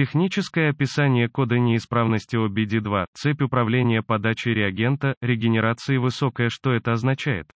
Техническое описание кода неисправности OBD2, цепь управления подачи реагента, регенерации высокая. что это означает?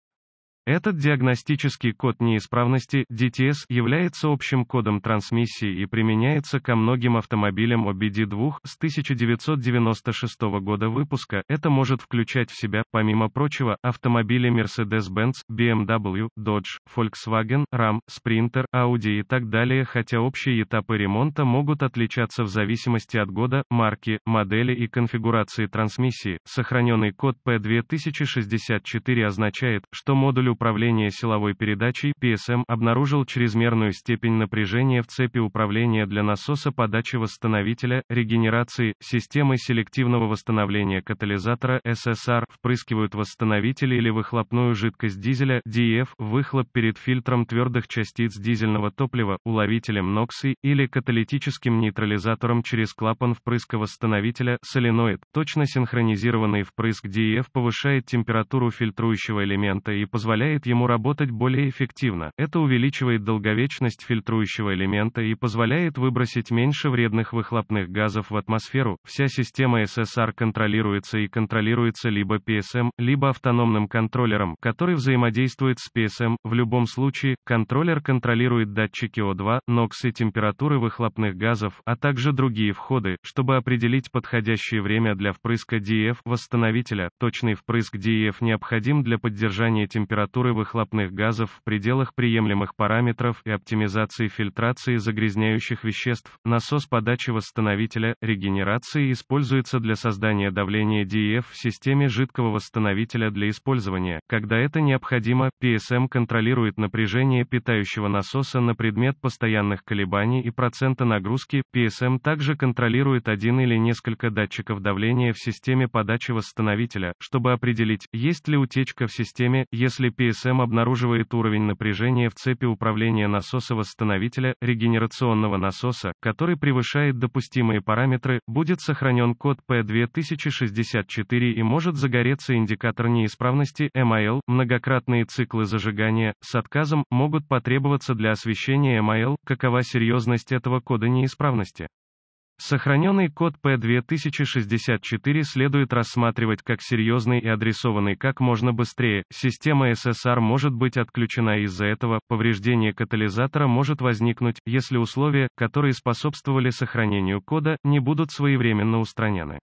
Этот диагностический код неисправности DTS является общим кодом трансмиссии и применяется ко многим автомобилям OBD2 с 1996 года выпуска. Это может включать в себя, помимо прочего, автомобили Mercedes-Benz, BMW, эм Dodge, Volkswagen, Ram, Sprinter, Audi и так далее, хотя общие этапы ремонта могут отличаться в зависимости от года, марки, модели и конфигурации трансмиссии. Сохраненный код P2064 означает, что модулю управления силовой передачей PSM обнаружил чрезмерную степень напряжения в цепи управления для насоса подачи восстановителя, регенерации, системы селективного восстановления катализатора SSR, впрыскивают восстановитель или выхлопную жидкость дизеля DF, e выхлоп перед фильтром твердых частиц дизельного топлива, уловителем NOXI или каталитическим нейтрализатором через клапан впрыска восстановителя соленоид. Точно синхронизированный впрыск DF e повышает температуру фильтрующего элемента и позволяет позволяет ему работать более эффективно, это увеличивает долговечность фильтрующего элемента и позволяет выбросить меньше вредных выхлопных газов в атмосферу. Вся система SSR контролируется и контролируется либо PSM, либо автономным контроллером, который взаимодействует с PSM. В любом случае, контроллер контролирует датчики O2, NOx и температуры выхлопных газов, а также другие входы, чтобы определить подходящее время для впрыска DF восстановителя. Точный впрыск DF необходим для поддержания температуры температуры выхлопных газов в пределах приемлемых параметров и оптимизации фильтрации загрязняющих веществ. Насос подачи восстановителя регенерации используется для создания давления DEF в системе жидкого восстановителя для использования. Когда это необходимо, PSM контролирует напряжение питающего насоса на предмет постоянных колебаний и процента нагрузки. PSM также контролирует один или несколько датчиков давления в системе подачи восстановителя, чтобы определить, есть ли утечка в системе, если PSM обнаруживает уровень напряжения в цепи управления насоса-восстановителя, регенерационного насоса, который превышает допустимые параметры, будет сохранен код P2064 и может загореться индикатор неисправности MIL. Многократные циклы зажигания, с отказом, могут потребоваться для освещения MIL. Какова серьезность этого кода неисправности? Сохраненный код P2064 следует рассматривать как серьезный и адресованный как можно быстрее. Система SSR может быть отключена из-за этого, повреждение катализатора может возникнуть, если условия, которые способствовали сохранению кода, не будут своевременно устранены.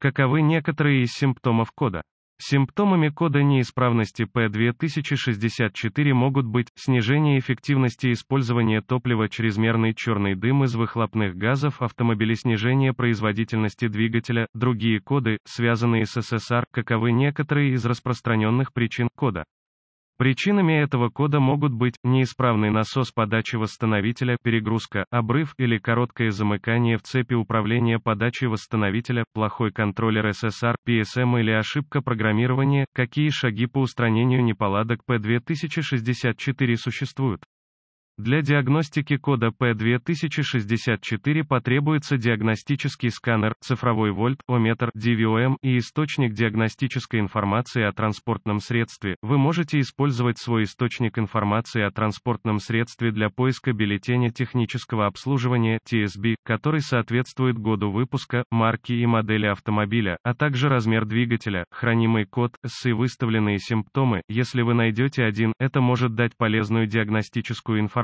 Каковы некоторые из симптомов кода? Симптомами кода неисправности P2064 могут быть снижение эффективности использования топлива, чрезмерный черный дым из выхлопных газов автомобилей, снижение производительности двигателя, другие коды, связанные с СССР, каковы некоторые из распространенных причин кода. Причинами этого кода могут быть неисправный насос подачи восстановителя, перегрузка, обрыв или короткое замыкание в цепи управления подачей восстановителя, плохой контроллер SSR, PSM или ошибка программирования. Какие шаги по устранению неполадок P2064 существуют? Для диагностики кода P2064 потребуется диагностический сканер, цифровой вольт, ометр, DVOM и источник диагностической информации о транспортном средстве. Вы можете использовать свой источник информации о транспортном средстве для поиска бюллетеня технического обслуживания TSB, который соответствует году выпуска, марке и модели автомобиля, а также размер двигателя, хранимый код, и выставленные симптомы. Если вы найдете один, это может дать полезную диагностическую информацию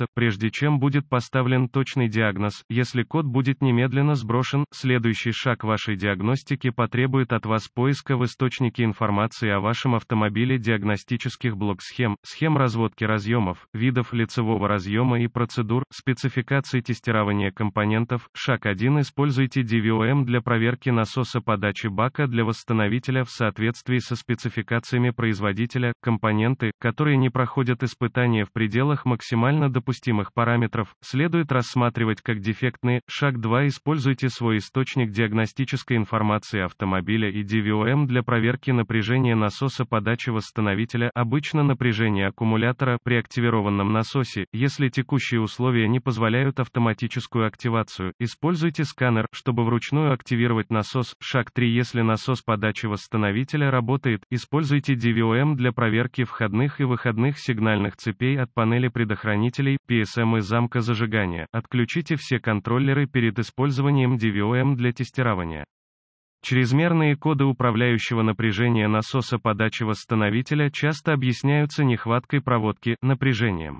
часа, прежде чем будет поставлен точный диагноз. Если код будет немедленно сброшен, следующий шаг вашей диагностики потребует от вас поиска в источнике информации о вашем автомобиле диагностических блок-схем, схем разводки разъемов, видов лицевого разъема и процедур, спецификации тестирования компонентов. Шаг 1. Используйте DVOM для проверки насоса подачи бака для восстановителя в соответствии со спецификациями производителя, компоненты, которые не проходят испытания в пределах максимально допустимых допустимых параметров, следует рассматривать как дефектные. Шаг 2. Используйте свой источник диагностической информации автомобиля и DVOM эм для проверки напряжения насоса подачи восстановителя, обычно напряжение аккумулятора при активированном насосе, если текущие условия не позволяют автоматическую активацию. Используйте сканер, чтобы вручную активировать насос. Шаг 3. Если насос подачи восстановителя работает, используйте DVOM эм для проверки входных и выходных сигнальных цепей от панели предохранителей, PSM и замка зажигания. Отключите все контроллеры перед использованием DVOM для тестирования. Чрезмерные коды управляющего напряжения насоса подачи восстановителя часто объясняются нехваткой проводки, напряжением.